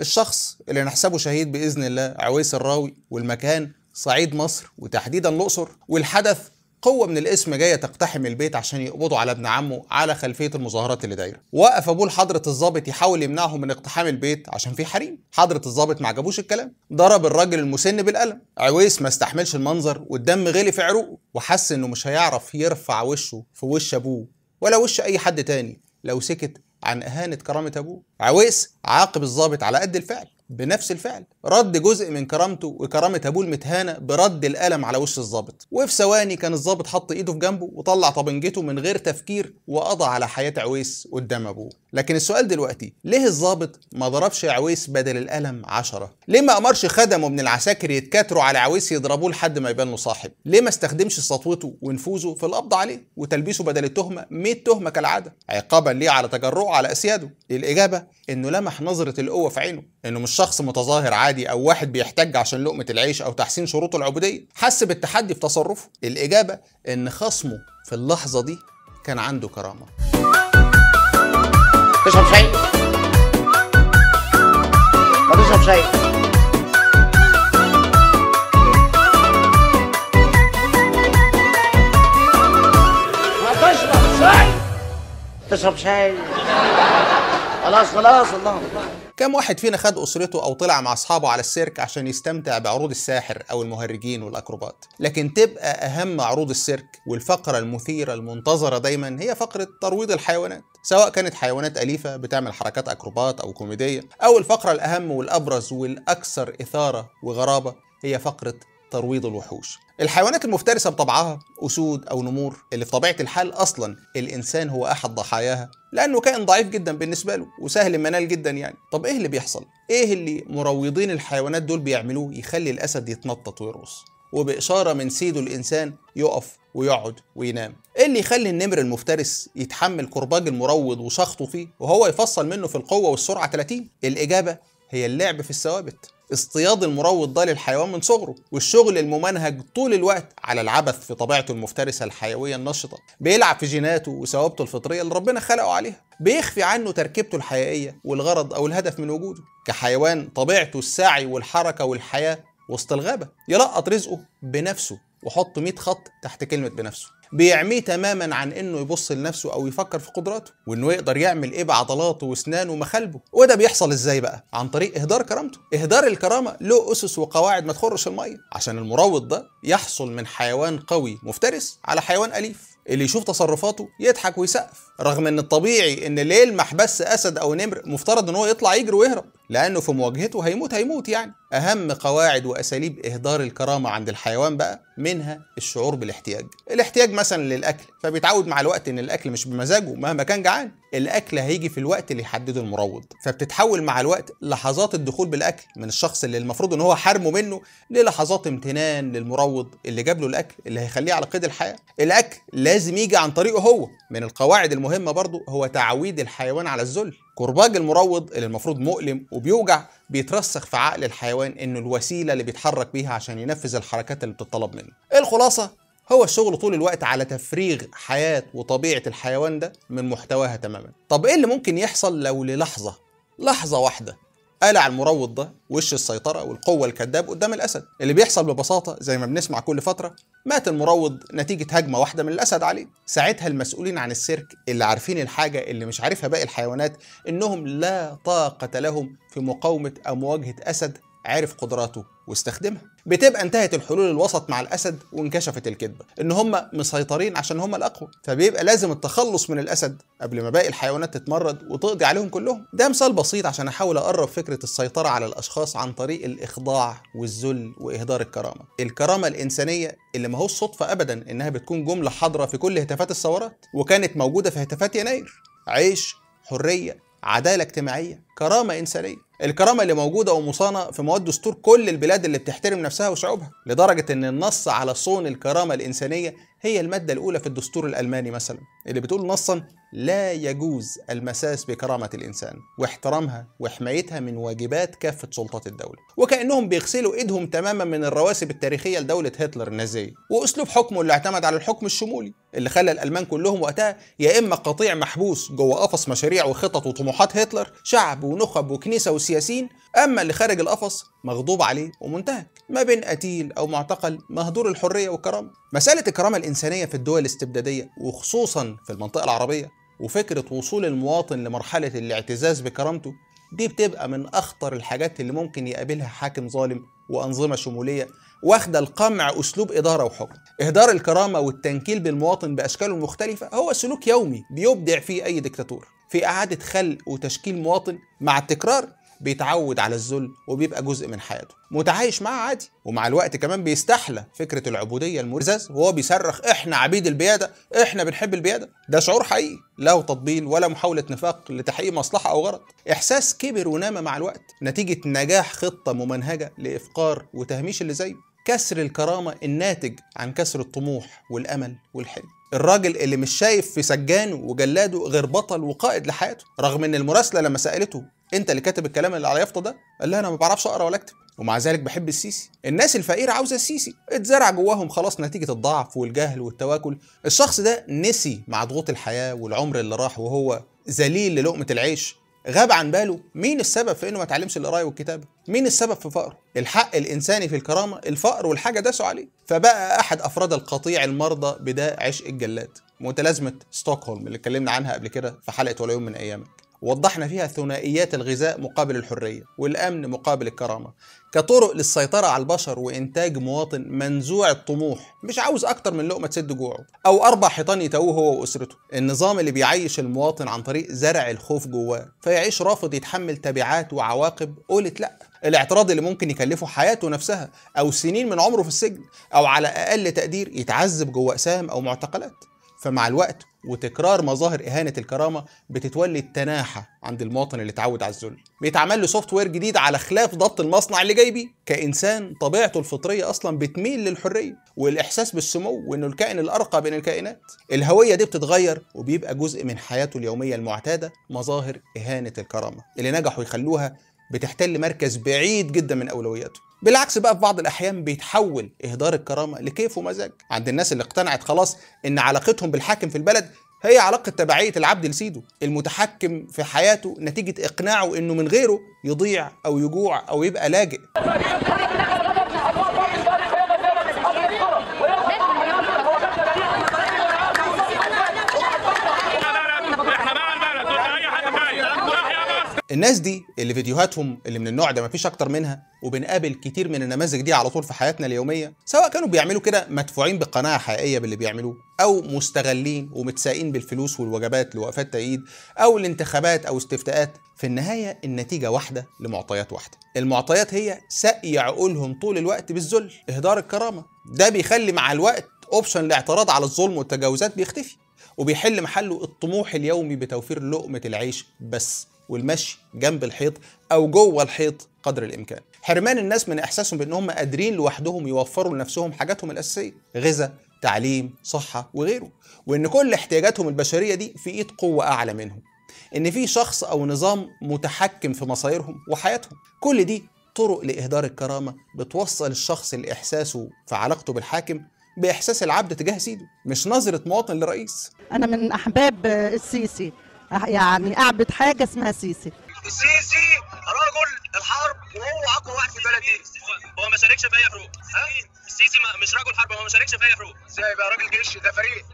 الشخص اللي نحسبه شهيد باذن الله عويس الراوي والمكان صعيد مصر وتحديدا الاقصر والحدث قوة من الاسم جاية تقتحم البيت عشان يقبضوا على ابن عمه على خلفية المظاهرات اللي دايرة. وقف ابوه لحضرة الظابط يحاول يمنعه من اقتحام البيت عشان في حريم. حضرة الظابط ما عجبوش الكلام، ضرب الراجل المسن بالقلم. عويس ما استحملش المنظر والدم غلي في عروقه وحس انه مش هيعرف يرفع وشه في وش ابوه ولا وش اي حد تاني لو سكت عن إهانة كرامة أبوه عويس عاقب الضابط على قد الفعل بنفس الفعل رد جزء من كرامته وكرامة أبوه المتهانة برد القلم على وش الظابط وفي ثواني كان الظابط حط إيده في جنبه وطلع طبنجته من غير تفكير وقضى على حياة عويس قدام أبوه لكن السؤال دلوقتي ليه الظابط ما ضربش عويس بدل القلم عشرة ليه ما أمرش خدمه من العساكر يتكاتروا على عويس يضربوه لحد ما يبان له صاحب ليه ما استخدمش سطوته ونفوذه في القبض عليه وتلبيسه بدل التهمة 100 تهمة كالعادة عقابا ليه على تجرؤه على أسياده الإجابة إنه لمح نظرة القوة في عينه إنه مش شخص متظاهر عادي أو واحد بيحتج عشان لقمة العيش أو تحسين شروط العبودية حس بالتحدي في تصرفه الإجابة إن خصمه في اللحظة دي كان عنده كرامة تشرب شاي ما تشرب شاي ما تشرب شاي تشرب شاي خلاص خلاص اللهم كم واحد فينا خد اسرته او طلع مع اصحابه على السيرك عشان يستمتع بعروض الساحر او المهرجين والاكروبات لكن تبقى اهم عروض السيرك والفقره المثيره المنتظره دايما هي فقره ترويض الحيوانات سواء كانت حيوانات أليفة بتعمل حركات أكروبات أو كوميدية أو الفقرة الأهم والأبرز والأكثر إثارة وغرابة هي فقرة ترويض الوحوش الحيوانات المفترسة بطبعها أسود أو نمور اللي في طبيعة الحال أصلا الإنسان هو أحد ضحاياها لأنه كائن ضعيف جدا بالنسبة له وسهل المنال جدا يعني طب إيه اللي بيحصل؟ إيه اللي مروضين الحيوانات دول بيعملوه يخلي الأسد يتنطط ويرقص؟ وبإشارة من سيده الإنسان يقف ويقعد وينام ايه اللي يخلي النمر المفترس يتحمل كرباج المروض وشخطه فيه وهو يفصل منه في القوة والسرعة 30 الإجابة هي اللعب في الثوابت اصطياد المروض ده للحيوان من صغره والشغل الممنهج طول الوقت على العبث في طبيعته المفترسه الحيويه النشطه بيلعب في جيناته وثوابته الفطريه اللي ربنا خلقه عليها بيخفي عنه تركيبته الحقيقيه والغرض او الهدف من وجوده كحيوان طبيعته السعي والحركه والحياه وسط الغابه يلقط رزقه بنفسه وحط 100 خط تحت كلمه بنفسه بيعميه تماما عن انه يبص لنفسه او يفكر في قدراته وانه يقدر يعمل ايه بعضلاته واسنانه ومخالبه وده بيحصل ازاي بقى عن طريق اهدار كرامته اهدار الكرامه له اسس وقواعد ما تخرش الميه عشان المروض ده يحصل من حيوان قوي مفترس على حيوان اليف اللي يشوف تصرفاته يضحك ويسقف رغم ان الطبيعي ان اللي يلمح بس اسد او نمر مفترض ان هو يطلع يجري ويهرب لأنه في مواجهته هيموت هيموت يعني أهم قواعد وأساليب إهدار الكرامة عند الحيوان بقى منها الشعور بالاحتياج الاحتياج مثلا للأكل فبيتعود مع الوقت إن الأكل مش بمزاجه مهما كان جعان الأكل هيجي في الوقت اللي يحدده المروض فبتتحول مع الوقت لحظات الدخول بالأكل من الشخص اللي المفروض إن هو حرمه منه للحظات امتنان للمروض اللي جاب له الأكل اللي هيخليه على قيد الحياة الأكل لازم يجي عن طريقه هو من القواعد المهمة برضه هو تعويد الحيوان على الذل كرباج المروض اللي المفروض مؤلم وبيوجع بيترسخ في عقل الحيوان انه الوسيله اللي بيتحرك بيها عشان ينفذ الحركات اللي بتطلب منه إيه الخلاصه هو الشغل طول الوقت على تفريغ حياه وطبيعه الحيوان ده من محتواها تماما طب ايه اللي ممكن يحصل لو للحظه لحظه واحده قلع المروض ده وش السيطرة والقوة الكذاب قدام الأسد اللي بيحصل ببساطة زي ما بنسمع كل فترة مات المروض نتيجة هجمة واحدة من الأسد عليه ساعتها المسؤولين عن السيرك اللي عارفين الحاجة اللي مش عارفها باقي الحيوانات إنهم لا طاقة لهم في مقاومة أو مواجهة أسد عرف قدراته واستخدمها بتبقى انتهت الحلول الوسط مع الاسد وانكشفت الكذبه ان هم مسيطرين عشان هم الاقوى فبيبقى لازم التخلص من الاسد قبل ما باقي الحيوانات تتمرد وتقضي عليهم كلهم ده مثال بسيط عشان احاول اقرب فكره السيطره على الاشخاص عن طريق الاخضاع والذل واهدار الكرامه الكرامه الانسانيه اللي ما هو صدفه ابدا انها بتكون جمله حاضره في كل هتافات الثورات وكانت موجوده في هتافات يناير عيش حريه عداله اجتماعيه كرامه انسانيه الكرامه اللي موجوده ومصانه في مواد دستور كل البلاد اللي بتحترم نفسها وشعوبها لدرجه ان النص على صون الكرامه الانسانيه هي الماده الاولى في الدستور الالماني مثلا اللي بتقول نصا لا يجوز المساس بكرامه الانسان واحترامها وحمايتها من واجبات كافه سلطات الدوله وكانهم بيغسلوا ايدهم تماما من الرواسب التاريخيه لدوله هتلر النازيه واسلوب حكمه اللي اعتمد على الحكم الشمولي اللي خلى الالمان كلهم وقتها يا اما قطيع محبوس جوه قفص مشاريع وخطط وطموحات هتلر شعب ونخب وكنيسه وسياسيين اما اللي خارج القفص مغضوب عليه ومنتهك ما بين قتيل او معتقل مهدور الحريه والكرامه مساله الكرامه الانسانيه في الدول الاستبداديه وخصوصا في المنطقه العربيه وفكره وصول المواطن لمرحله الاعتزاز بكرامته دي بتبقى من اخطر الحاجات اللي ممكن يقابلها حاكم ظالم وانظمه شموليه واخده القمع اسلوب اداره وحكم اهدار الكرامه والتنكيل بالمواطن باشكاله المختلفه هو سلوك يومي بيبدع فيه اي دكتاتور في اعاده خلق وتشكيل مواطن مع التكرار بيتعود على الذل وبيبقى جزء من حياته متعايش معاه عادي ومع الوقت كمان بيستحلى فكره العبوديه المرزز وهو بيصرخ احنا عبيد البياده احنا بنحب البياده ده شعور حقيقي لا هو تطبيل ولا محاوله نفاق لتحقيق مصلحه او غرض احساس كبر ونامى مع الوقت نتيجه نجاح خطه ممنهجه لافقار وتهميش اللي زيه كسر الكرامة الناتج عن كسر الطموح والأمل والحلم الراجل اللي مش شايف في سجانه وجلاده غير بطل وقائد لحياته رغم ان المراسلة لما سألته انت اللي كاتب الكلام اللي على يافطة ده قال لها انا ما بعرفش اقرا ولا اكتب ومع ذلك بحب السيسي الناس الفقيرة عاوزة السيسي اتزرع جواهم خلاص نتيجة الضعف والجهل والتواكل الشخص ده نسي مع ضغوط الحياة والعمر اللي راح وهو ذليل للقمة العيش غاب عن باله مين السبب في انه ما اتعلمش القرايه والكتابه مين السبب في فقره الحق الانساني في الكرامه الفقر والحاجه داسوا عليه فبقى احد افراد القطيع المرضى بدا عشق الجلاد متلازمه ستوكهولم اللي اتكلمنا عنها قبل كده في حلقه ولا يوم من ايامك وضحنا فيها ثنائيات الغذاء مقابل الحرية والأمن مقابل الكرامة كطرق للسيطرة على البشر وإنتاج مواطن منزوع الطموح مش عاوز أكتر من لقمة تسد جوعه أو أربع حيطان يتوه هو وأسرته النظام اللي بيعيش المواطن عن طريق زرع الخوف جواه فيعيش رافض يتحمل تبعات وعواقب قولت لأ الاعتراض اللي ممكن يكلفه حياته نفسها أو سنين من عمره في السجن أو على أقل تقدير يتعذب جوه أسام أو معتقلات فمع الوقت وتكرار مظاهر إهانة الكرامة بتتولي التناحة عند المواطن اللي اتعود على الذل بيتعمل له سوفت وير جديد على خلاف ضبط المصنع اللي جاي بيه كإنسان طبيعته الفطرية أصلا بتميل للحرية والإحساس بالسمو وإنه الكائن الأرقى بين الكائنات الهوية دي بتتغير وبيبقى جزء من حياته اليومية المعتادة مظاهر إهانة الكرامة اللي نجحوا يخلوها بتحتل مركز بعيد جدا من أولوياته بالعكس بقى في بعض الأحيان بيتحول إهدار الكرامة لكيف ومزاج عند الناس اللي اقتنعت خلاص إن علاقتهم بالحاكم في البلد هي علاقة تبعية العبد لسيده المتحكم في حياته نتيجة إقناعه إنه من غيره يضيع أو يجوع أو يبقى لاجئ الناس دي اللي فيديوهاتهم اللي من النوع ده مفيش اكتر منها وبنقابل كتير من النماذج دي على طول في حياتنا اليوميه سواء كانوا بيعملوا كده مدفوعين بقناعه حقيقيه باللي بيعملوه او مستغلين ومتساقين بالفلوس والوجبات لوقفات تأييد او الانتخابات او استفتاءات في النهايه النتيجه واحده لمعطيات واحده المعطيات هي سقي عقولهم طول الوقت بالذل اهدار الكرامه ده بيخلي مع الوقت اوبشن الاعتراض على الظلم والتجاوزات بيختفي وبيحل محله الطموح اليومي بتوفير لقمه العيش بس والمشي جنب الحيط او جوه الحيط قدر الامكان حرمان الناس من احساسهم بانهم قادرين لوحدهم يوفروا لنفسهم حاجاتهم الاساسيه غذاء تعليم صحه وغيره وان كل احتياجاتهم البشريه دي في ايد قوه اعلى منهم ان في شخص او نظام متحكم في مصايرهم وحياتهم كل دي طرق لاهدار الكرامه بتوصل الشخص لاحساسه في علاقته بالحاكم باحساس العبد تجاه سيده مش نظره مواطن لرئيس انا من احباب السيسي يعني اعبد حاجه اسمها سيسي السيسي رجل الحرب وهو اقوى واحد في البلد دي هو ما شاركش في اي حروب ها السيسي مش رجل حرب هو ما شاركش في اي حروب ازاي بقى راجل جيش ده فريق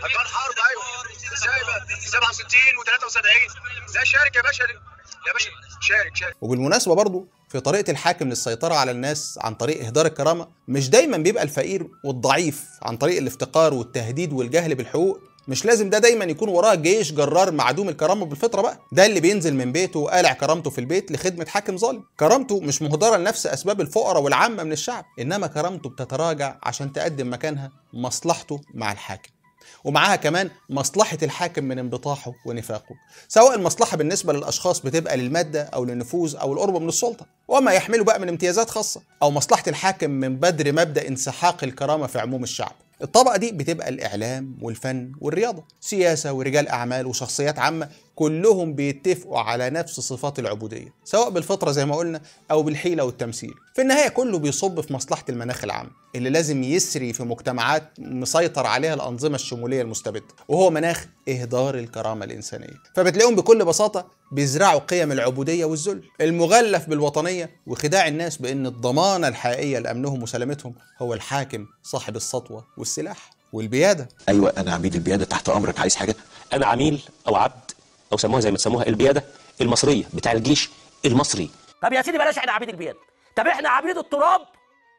كان حرب ايوه ازاي بقى 67 و73 ازاي شارك يا باشا يا باشا شارك شارك وبالمناسبه برضه في طريقة الحاكم للسيطرة على الناس عن طريق إهدار الكرامة مش دايما بيبقى الفقير والضعيف عن طريق الافتقار والتهديد والجهل بالحقوق مش لازم ده دايما يكون وراه جيش جرار معدوم الكرامه بالفطره بقى ده اللي بينزل من بيته وقالع كرامته في البيت لخدمه حاكم ظالم كرامته مش مهدره لنفس اسباب الفقراء والعامه من الشعب انما كرامته بتتراجع عشان تقدم مكانها مصلحته مع الحاكم ومعاها كمان مصلحة الحاكم من انبطاحه ونفاقه سواء المصلحة بالنسبة للأشخاص بتبقى للمادة أو للنفوذ أو القرب من السلطة وما يحمله بقى من امتيازات خاصة أو مصلحة الحاكم من بدر مبدأ انسحاق الكرامة في عموم الشعب الطبقة دي بتبقى الإعلام والفن والرياضة سياسة ورجال أعمال وشخصيات عامة كلهم بيتفقوا على نفس صفات العبودية سواء بالفطرة زي ما قلنا أو بالحيلة والتمثيل في النهاية كله بيصب في مصلحة المناخ العام اللي لازم يسري في مجتمعات مسيطر عليها الأنظمة الشمولية المستبدة وهو مناخ إهدار الكرامة الإنسانية فبتلاقيهم بكل بساطة بيزرعوا قيم العبودية والذل المغلف بالوطنية وخداع الناس بأن الضمانة الحقيقية لأمنهم وسلامتهم هو الحاكم صاحب السطوة والسلاح والبيادة أيوة أنا عميل البيادة تحت أمرك عايز حاجة أنا عميل أو عبد او سموها زي ما تسموها البياده المصريه بتاع الجيش المصري طب يا سيدي بلاش احنا عبيد البياده طب احنا عبيد التراب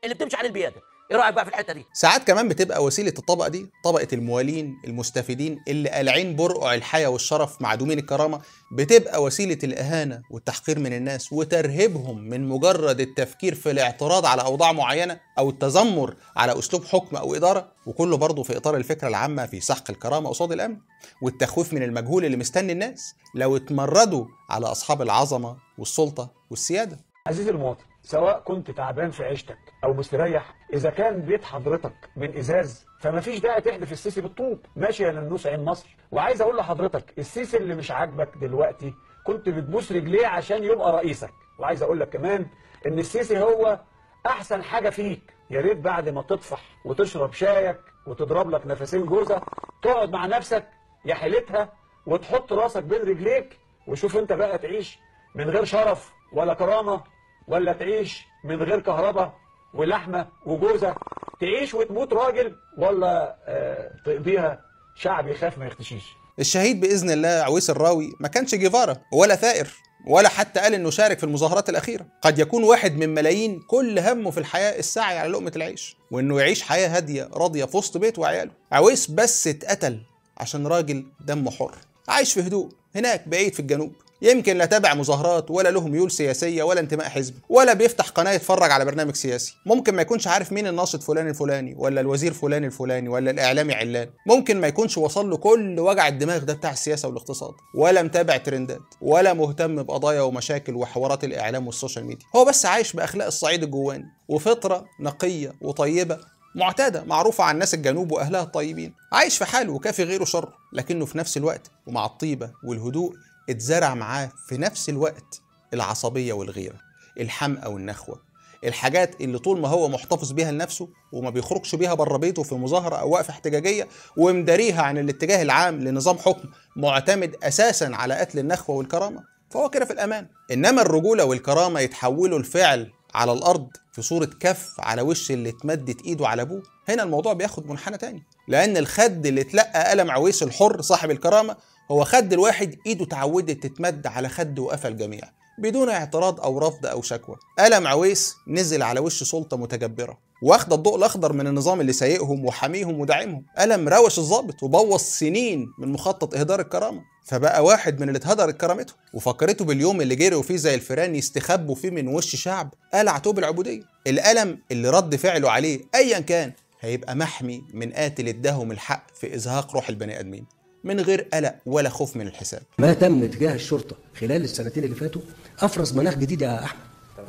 اللي بتمشي عليه البياده ايه رايك بقى في الحته دي ساعات كمان بتبقى وسيله الطبقه دي طبقه الموالين المستفيدين اللي قالعين برقع الحياه والشرف معدومين الكرامه بتبقى وسيله الاهانه والتحقير من الناس وترهيبهم من مجرد التفكير في الاعتراض على اوضاع معينه او التذمر على اسلوب حكم او اداره وكله برضه في اطار الفكره العامه في سحق الكرامه قصاد الامن والتخويف من المجهول اللي مستني الناس لو اتمردوا على اصحاب العظمه والسلطه والسياده عزيزي المواطن سواء كنت تعبان في عيشتك او مستريح اذا كان بيت حضرتك من ازاز فمفيش داعي تحدف السيسي بالطوب ماشي يا ننوس عين مصر وعايز اقول لحضرتك السيسي اللي مش عاجبك دلوقتي كنت بتبوس رجليه عشان يبقى رئيسك وعايز اقول لك كمان ان السيسي هو احسن حاجه فيك يا ريت بعد ما تطفح وتشرب شايك وتضرب لك نفسين جوزه تقعد مع نفسك يا حيلتها وتحط راسك بين رجليك وشوف انت بقى تعيش من غير شرف ولا كرامه ولا تعيش من غير كهرباء ولحمة وجوزة تعيش وتموت راجل ولا آه، تقضيها شعب يخاف ما يختشيش الشهيد بإذن الله عويس الراوي ما كانش جيفارا ولا ثائر ولا حتى قال انه شارك في المظاهرات الاخيره قد يكون واحد من ملايين كل همه في الحياه السعي على لقمه العيش وانه يعيش حياه هاديه راضيه في وسط بيته وعياله عويس بس اتقتل عشان راجل دمه حر عايش في هدوء هناك بعيد في الجنوب يمكن لا تابع مظاهرات ولا له ميول سياسيه ولا انتماء حزبي ولا بيفتح قناه يتفرج على برنامج سياسي ممكن ما يكونش عارف مين الناشط فلان الفلاني ولا الوزير فلان الفلاني ولا الاعلامي علان ممكن ما يكونش وصل له كل وجع الدماغ ده بتاع السياسه والاقتصاد ولا متابع ترندات ولا مهتم بقضايا ومشاكل وحوارات الاعلام والسوشيال ميديا هو بس عايش باخلاق الصعيد الجواني وفطره نقيه وطيبه معتادة معروفة عن ناس الجنوب وأهلها الطيبين عايش في حاله وكافي غيره شر لكنه في نفس الوقت ومع الطيبة والهدوء اتزرع معاه في نفس الوقت العصبية والغيرة الحمقى والنخوة الحاجات اللي طول ما هو محتفظ بيها لنفسه وما بيخرجش بيها بره بيته في مظاهرة أو وقفة احتجاجية ومداريها عن الاتجاه العام لنظام حكم معتمد أساسا على قتل النخوة والكرامة فهو كده في الأمان إنما الرجولة والكرامة يتحولوا لفعل على الأرض في صورة كف على وش اللي اتمدت إيده على أبوه هنا الموضوع بياخد منحنى تاني لأن الخد اللي اتلقى قلم عويس الحر صاحب الكرامة هو خد الواحد إيده اتعودت تتمد على خد وقفى الجميع بدون اعتراض أو رفض أو شكوى قلم عويس نزل على وش سلطة متجبرة واخدة الضوء الأخضر من النظام اللي سايقهم وحاميهم وداعمهم قلم روش الظابط وبوظ سنين من مخطط إهدار الكرامة فبقى واحد من اللي اتهدرت كرامته وفكرته باليوم اللي جريوا فيه زي الفيران يستخبوا فيه من وش شعب قلع توب العبودية الألم اللي رد فعله عليه أيا كان هيبقى محمي من قاتل اداهم الحق في إزهاق روح البني آدمين من غير قلق ولا خوف من الحساب ما تم تجاه الشرطة خلال السنتين اللي فاتوا أفرز مناخ جديد يا أحمد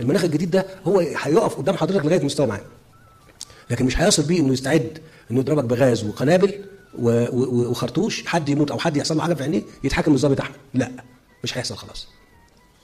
المناخ الجديد ده هو هيقف قدام حضرتك لغاية مستوى معين لكن مش هيصل بيه انه يستعد انه يضربك بغاز وقنابل وخرطوش حد يموت او حد يحصل له حاجه في عينيه يتحاكم الظابط احمد لا مش هيحصل خلاص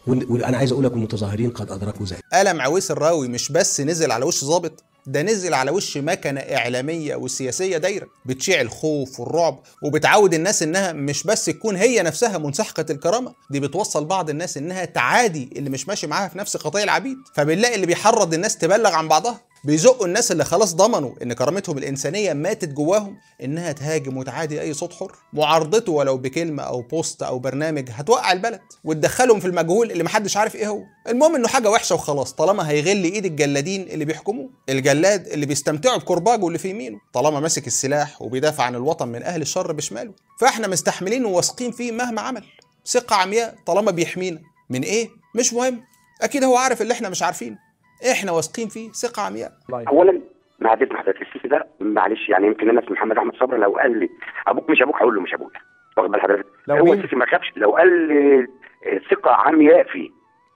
وانا عايز اقول لك المتظاهرين قد ادركوا ذلك قلم عويس الراوي مش بس نزل على وش ظابط ده نزل على وش مكنة إعلامية وسياسية دايرة بتشيع الخوف والرعب وبتعود الناس إنها مش بس تكون هي نفسها منسحقة الكرامة دي بتوصل بعض الناس إنها تعادي اللي مش ماشي معاها في نفس خطايا العبيد فبنلاقي اللي بيحرض الناس تبلغ عن بعضها بيزقوا الناس اللي خلاص ضمنوا ان كرامتهم الانسانيه ماتت جواهم انها تهاجم وتعادي اي صوت حر معارضته ولو بكلمه او بوست او برنامج هتوقع البلد وتدخلهم في المجهول اللي محدش عارف ايه هو المهم انه حاجه وحشه وخلاص طالما هيغل ايد الجلادين اللي بيحكموه الجلاد اللي بيستمتعوا بكرباجه اللي في يمينه طالما ماسك السلاح وبيدافع عن الوطن من اهل الشر بشماله فاحنا مستحملين وواثقين فيه مهما عمل ثقه عمياء طالما بيحمينا من ايه مش مهم اكيد هو عارف اللي احنا مش عارفينه احنا واثقين فيه ثقه عمياء اولا معلش حضرتك السيسي ده معلش يعني يمكن انا محمد احمد صبري لو قال لي ابوك مش ابوك هقول له مش ابويا واخد بال حضرتك هو السيسي ما خافش لو قال لي ثقه عمياء فيه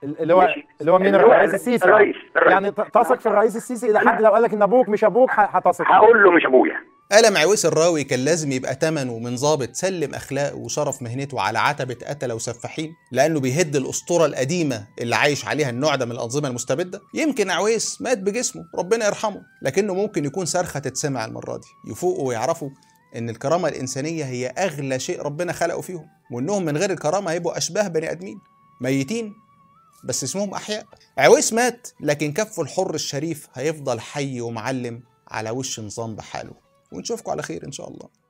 اللي هو اللي هو مين الرئيس السيسي الرئيس, الرئيس يعني تثق في الرئيس السيسي الى حد لو قال لك ان ابوك مش ابوك هتثق هقول له مش ابويا ألم عويس الراوي كان لازم يبقى تمنه من ظابط سلم أخلاقه وشرف مهنته على عتبة قتلة وسفاحين لأنه بيهد الأسطورة القديمة اللي عايش عليها النوع ده من الأنظمة المستبدة يمكن عويس مات بجسمه ربنا يرحمه لكنه ممكن يكون صرخة تتسمع المرة دي يفوقوا ويعرفوا إن الكرامة الإنسانية هي أغلى شيء ربنا خلقه فيهم وإنهم من غير الكرامة هيبقوا أشباه بني آدمين ميتين بس اسمهم أحياء عويس مات لكن كفه الحر الشريف هيفضل حي ومعلم على وش نظام بحاله ونشوفكم على خير ان شاء الله